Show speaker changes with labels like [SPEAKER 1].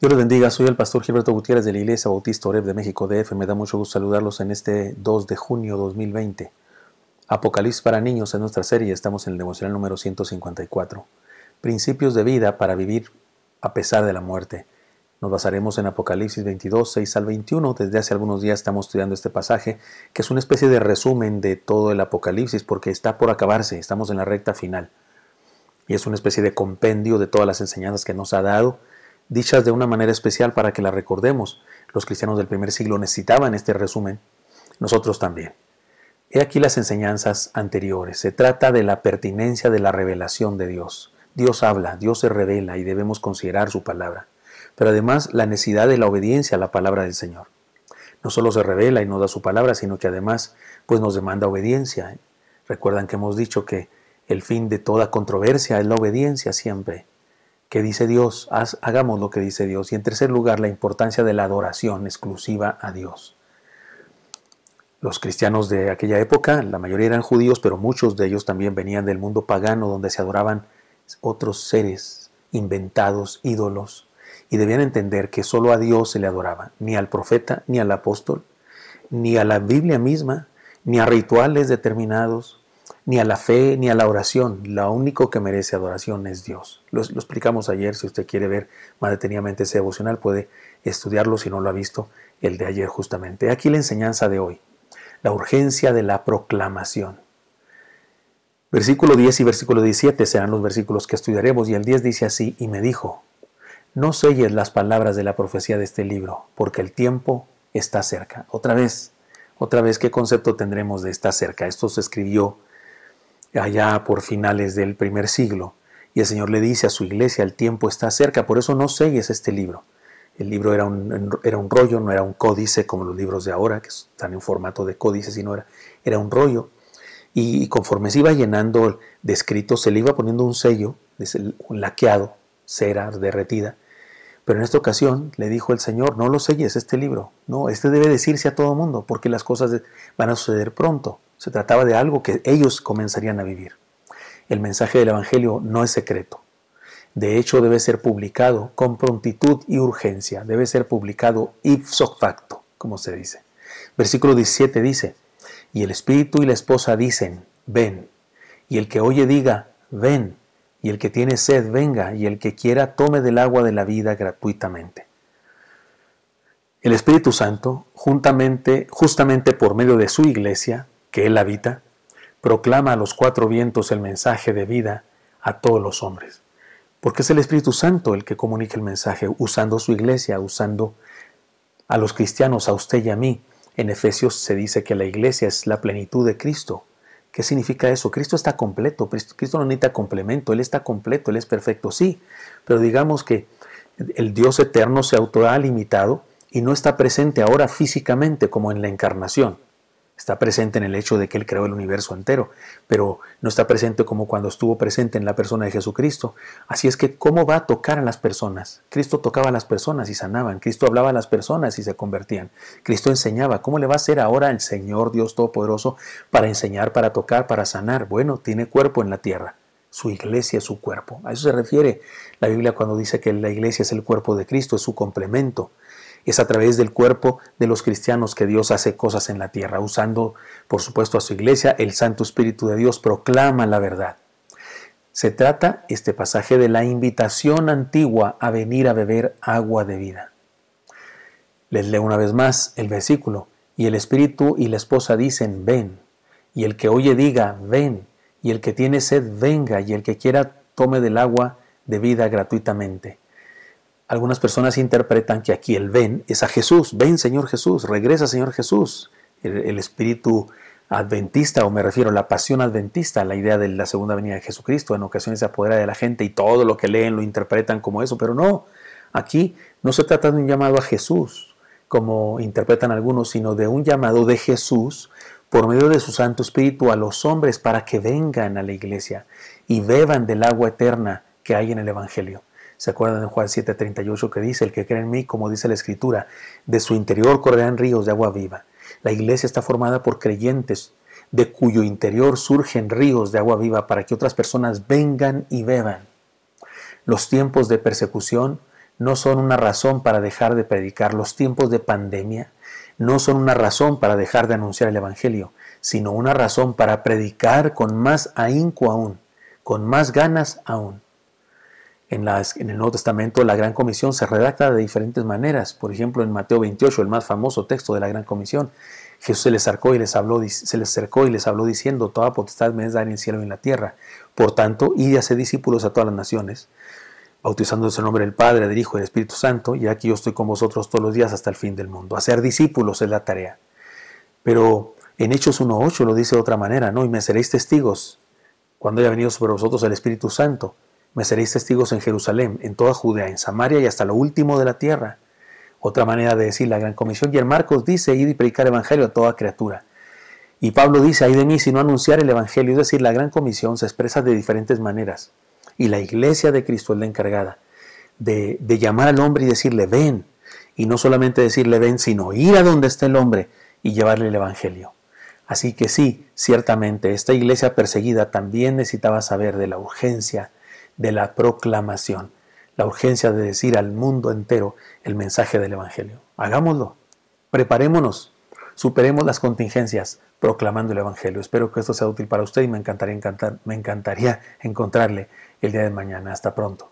[SPEAKER 1] Dios les bendiga, soy el pastor Gilberto Gutiérrez de la Iglesia Bautista Oreb de México DF. Me da mucho gusto saludarlos en este 2 de junio 2020. Apocalipsis para niños es nuestra serie, estamos en el devocional número 154. Principios de vida para vivir a pesar de la muerte. Nos basaremos en Apocalipsis 22, 6 al 21. Desde hace algunos días estamos estudiando este pasaje, que es una especie de resumen de todo el Apocalipsis, porque está por acabarse, estamos en la recta final. Y es una especie de compendio de todas las enseñanzas que nos ha dado dichas de una manera especial para que las recordemos. Los cristianos del primer siglo necesitaban este resumen, nosotros también. He aquí las enseñanzas anteriores. Se trata de la pertinencia de la revelación de Dios. Dios habla, Dios se revela y debemos considerar su palabra, pero además la necesidad de la obediencia a la palabra del Señor. No solo se revela y nos da su palabra, sino que además pues nos demanda obediencia. Recuerdan que hemos dicho que el fin de toda controversia es la obediencia siempre que dice Dios, hagamos lo que dice Dios. Y en tercer lugar, la importancia de la adoración exclusiva a Dios. Los cristianos de aquella época, la mayoría eran judíos, pero muchos de ellos también venían del mundo pagano donde se adoraban otros seres inventados, ídolos, y debían entender que solo a Dios se le adoraba, ni al profeta, ni al apóstol, ni a la Biblia misma, ni a rituales determinados, ni a la fe, ni a la oración. Lo único que merece adoración es Dios. Lo, explicamos ayer, si usted quiere ver más detenidamente ese devocional, puede estudiarlo si no lo ha visto el de ayer justamente. Aquí la enseñanza de hoy, la urgencia de la proclamación. Versículo 10 y versículo 17 serán los versículos que estudiaremos y el 10 dice así, y me dijo, no selles las palabras de la profecía de este libro, porque el tiempo está cerca. Otra vez, otra vez, ¿qué concepto tendremos de está cerca? Esto se escribió allá por finales del primer siglo. Y el Señor le dice a su iglesia, el tiempo está cerca, por eso no selles este libro. El libro era un, era un rollo, no era un códice como los libros de ahora, que están en formato de códices sino era, un rollo. Y, conforme se iba llenando de escritos, se le iba poniendo un sello, un laqueado, cera derretida, pero en esta ocasión le dijo el Señor, no lo selles este libro, no, este debe decirse a todo mundo, porque las cosas van a suceder pronto. Se trataba de algo que ellos comenzarían a vivir. El mensaje del Evangelio no es secreto. De hecho, debe ser publicado con prontitud y urgencia. Debe ser publicado ipso facto, como se dice. Versículo 17 dice, y el Espíritu y la esposa dicen, ven. Y el que oye diga, ven y el que tiene sed venga, y el que quiera tome del agua de la vida gratuitamente. El Espíritu Santo, juntamente, justamente por medio de su iglesia, que él habita, proclama a los cuatro vientos el mensaje de vida a todos los hombres. Porque es el Espíritu Santo el que comunica el mensaje, usando su iglesia, usando a los cristianos, a usted y a mí. En Efesios se dice que la iglesia es la plenitud de Cristo, ¿Qué significa eso? Cristo está completo, Cristo no necesita complemento, Él está completo, Él es perfecto, sí, pero digamos que el Dios eterno se auto ha limitado y no está presente ahora físicamente como en la encarnación. Está presente en el hecho de que Él creó el universo entero, pero no está presente como cuando estuvo presente en la persona de Jesucristo. Así es que, ¿cómo va a tocar a las personas? Cristo tocaba a las personas y sanaban. Cristo hablaba a las personas y se convertían. Cristo enseñaba. ¿Cómo le va a hacer ahora el Señor Dios Todopoderoso para enseñar, para tocar, para sanar? Bueno, tiene cuerpo en la tierra su iglesia es su cuerpo. A eso se refiere la Biblia cuando dice que la iglesia es el cuerpo de Cristo, es su complemento. Es a través del cuerpo de los cristianos que Dios hace cosas en la tierra, usando, por supuesto, a su iglesia, el Santo Espíritu de Dios proclama la verdad. Se trata este pasaje de la invitación antigua a venir a beber agua de vida. Les leo una vez más el versículo, y el Espíritu y la esposa dicen, ven, y el que oye diga, ven, y el que tiene sed, venga, y el que quiera, tome del agua de vida gratuitamente. Algunas personas interpretan que aquí el ven es a Jesús. Ven Señor Jesús, regresa Señor Jesús. El, espíritu adventista, o me refiero a la pasión adventista, la idea de la segunda venida de Jesucristo, en ocasiones se apodera de la gente y todo lo que leen lo interpretan como eso, pero no, aquí no se trata de un llamado a Jesús, como interpretan algunos, sino de un llamado de Jesús por medio de su Santo Espíritu a los hombres para que vengan a la iglesia y beban del agua eterna que hay en el Evangelio. ¿Se acuerdan de Juan 7:38 que dice, el que cree en mí, como dice la Escritura, de su interior correrán ríos de agua viva? La iglesia está formada por creyentes de cuyo interior surgen ríos de agua viva para que otras personas vengan y beban. Los tiempos de persecución no son una razón para dejar de predicar. Los tiempos de pandemia no son una razón para dejar de anunciar el Evangelio, sino una razón para predicar con más ahínco aún, con más ganas aún. En, el Nuevo Testamento la Gran Comisión se redacta de diferentes maneras. Por ejemplo, en Mateo 28, el más famoso texto de la Gran Comisión, Jesús se les acercó y les habló, se les acercó y les habló diciendo, Toda potestad me es dar en el cielo y en la tierra. Por tanto, id a hacer discípulos a todas las naciones, bautizando en el nombre del Padre, del Hijo y del Espíritu Santo, y aquí yo estoy con vosotros todos los días hasta el fin del mundo. Hacer discípulos es la tarea. Pero en Hechos 1.8 lo dice de otra manera, ¿no? Y me seréis testigos cuando haya venido sobre vosotros el Espíritu Santo me seréis testigos en Jerusalén, en toda Judea, en Samaria y hasta lo último de la tierra. Otra manera de decir la gran comisión. Y en Marcos dice, ir y predicar evangelio a toda criatura. Y Pablo dice, ay de mí si no anunciar el evangelio. Es decir, la gran comisión se expresa de diferentes maneras. Y la iglesia de Cristo es la encargada de, de llamar al hombre y decirle, ven. Y no solamente decirle, ven, sino ir a donde está el hombre y llevarle el evangelio. Así que sí, ciertamente, esta iglesia perseguida también necesitaba saber de la urgencia de la proclamación, la urgencia de decir al mundo entero el mensaje del Evangelio. Hagámoslo, preparémonos, superemos las contingencias proclamando el Evangelio. Espero que esto sea útil para usted y me encantaría, me encantaría encontrarle el día de mañana. Hasta pronto.